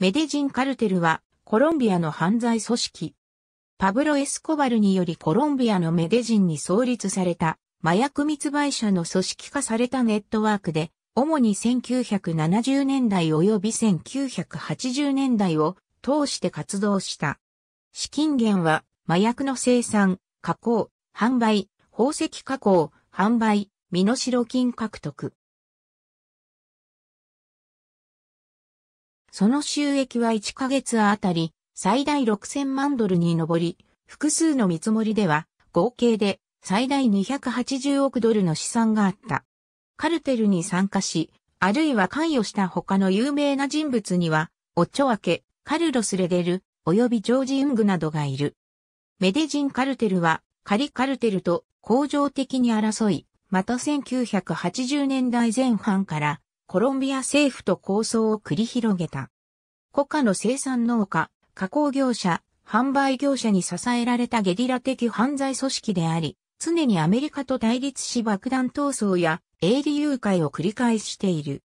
メデジンカルテルはコロンビアの犯罪組織。パブロ・エスコバルによりコロンビアのメデジンに創立された麻薬密売者の組織化されたネットワークで、主に1970年代及び1980年代を通して活動した。資金源は麻薬の生産、加工、販売、宝石加工、販売、身代金獲得。その収益は1ヶ月あたり最大6000万ドルに上り、複数の見積もりでは合計で最大280億ドルの資産があった。カルテルに参加し、あるいは関与した他の有名な人物には、オチョワケ、カルロス・レデル、及びジョージ・ウングなどがいる。メデジンカルテルは、仮カルテルと恒常的に争い、また1980年代前半からコロンビア政府と構想を繰り広げた。コカの生産農家、加工業者、販売業者に支えられたゲリラ的犯罪組織であり、常にアメリカと対立し爆弾闘争や営利誘拐を繰り返している。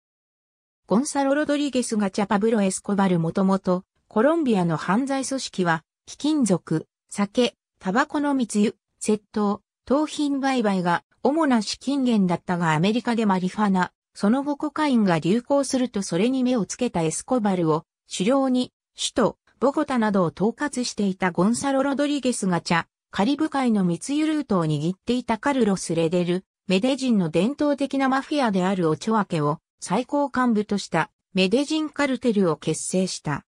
ゴンサロ・ロドリゲス・ガチャパブロ・エスコバルもともと、コロンビアの犯罪組織は、貴金属、酒、タバコの密輸、窃盗、盗品売買が主な資金源だったがアメリカでマリファナ、その後コカインが流行するとそれに目をつけたエスコバルを狩猟に首都ボゴタなどを統括していたゴンサロ・ロドリゲスがチャ、カリブ海の密輸ルートを握っていたカルロス・レデル、メデ人の伝統的なマフィアであるオチョアケを最高幹部としたメデ人カルテルを結成した。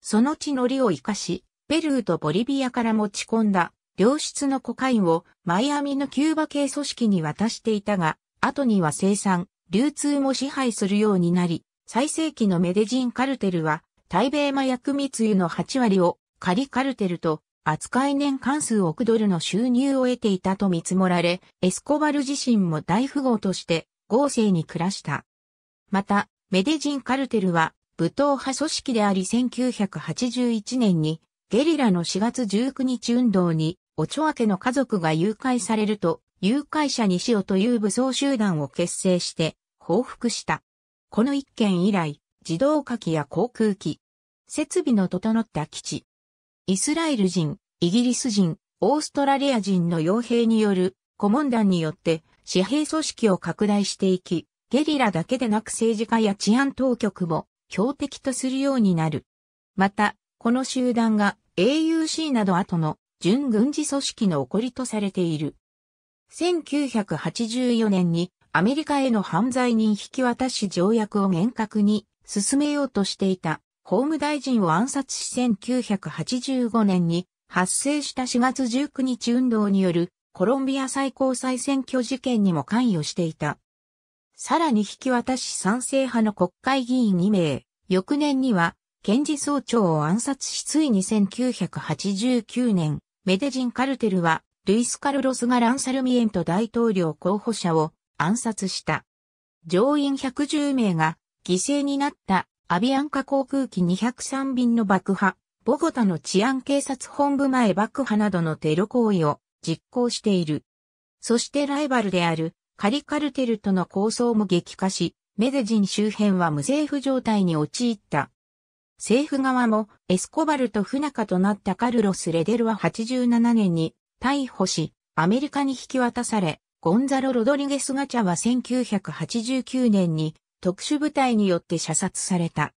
その地の利を生かし、ペルーとボリビアから持ち込んだ良質のコカインをマイアミのキューバ系組織に渡していたが、後には生産、流通も支配するようになり、最盛期のメデジンカルテルは、対米麻薬密輸の8割を仮カルテルと扱い年間数億ドルの収入を得ていたと見積もられ、エスコバル自身も大富豪として豪勢に暮らした。また、メデジンカルテルは武闘派組織であり1981年にゲリラの4月19日運動にオチョア家の家族が誘拐されると、誘拐者にしようという武装集団を結成して、報復した。この一件以来、自動火器や航空機、設備の整った基地、イスラエル人、イギリス人、オーストラリア人の傭兵による顧問団によって私兵組織を拡大していき、ゲリラだけでなく政治家や治安当局も標的とするようになる。また、この集団が AUC など後の準軍事組織の起こりとされている。1984年にアメリカへの犯罪人引き渡し条約を厳格に進めようとしていた法務大臣を暗殺し1985年に発生した4月19日運動によるコロンビア最高裁選挙事件にも関与していた。さらに引き渡し賛成派の国会議員2名、翌年には検事総長を暗殺しついに1989年、メデジンカルテルはルイス・カルロス・ガランサルミエント大統領候補者を暗殺した。乗員110名が犠牲になったアビアンカ航空機203便の爆破、ボゴタの治安警察本部前爆破などのテロ行為を実行している。そしてライバルであるカリカルテルとの抗争も激化し、メデジン周辺は無政府状態に陥った。政府側もエスコバルと不仲となったカルロス・レデルは87年に逮捕し、アメリカに引き渡され、ゴンザロ・ロドリゲス・ガチャは1989年に特殊部隊によって射殺された。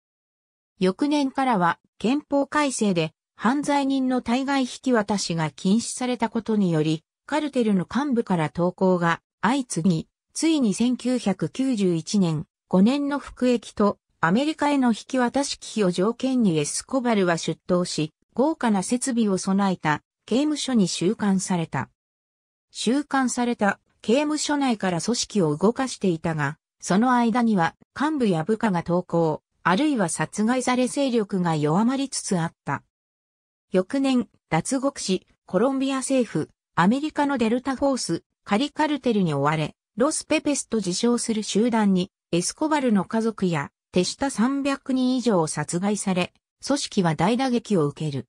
翌年からは憲法改正で犯罪人の対外引き渡しが禁止されたことにより、カルテルの幹部から投稿が相次ぎ、ついに1991年5年の服役とアメリカへの引き渡し危機を条件にエスコバルは出頭し、豪華な設備を備えた刑務所に収監された。収監された刑務所内から組織を動かしていたが、その間には幹部や部下が投降、あるいは殺害され勢力が弱まりつつあった。翌年、脱獄し、コロンビア政府、アメリカのデルタフォース、カリカルテルに追われ、ロスペペスと自称する集団に、エスコバルの家族や手下300人以上を殺害され、組織は大打撃を受ける。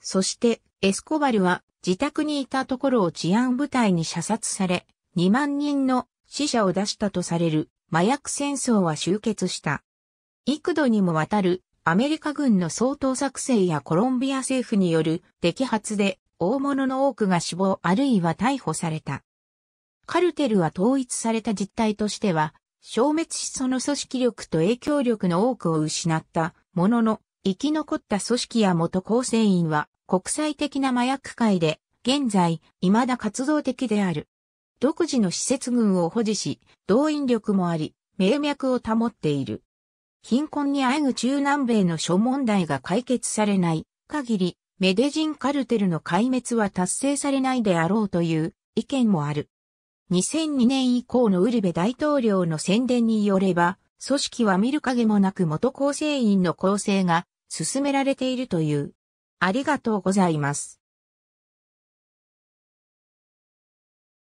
そして、エスコバルは自宅にいたところを治安部隊に射殺され、2万人の死者を出したとされる麻薬戦争は終結した。幾度にもわたるアメリカ軍の総統作戦やコロンビア政府による摘発で大物の多くが死亡あるいは逮捕された。カルテルは統一された実態としては、消滅しその組織力と影響力の多くを失ったものの、生き残った組織や元構成員は国際的な麻薬界で現在未だ活動的である。独自の施設群を保持し、動員力もあり、名脈を保っている。貧困にあえぐ中南米の諸問題が解決されない限り、メデジンカルテルの壊滅は達成されないであろうという意見もある。2002年以降のウルベ大統領の宣伝によれば、組織は見る影もなく元構成員の構成が進められているという。ありがとうございます。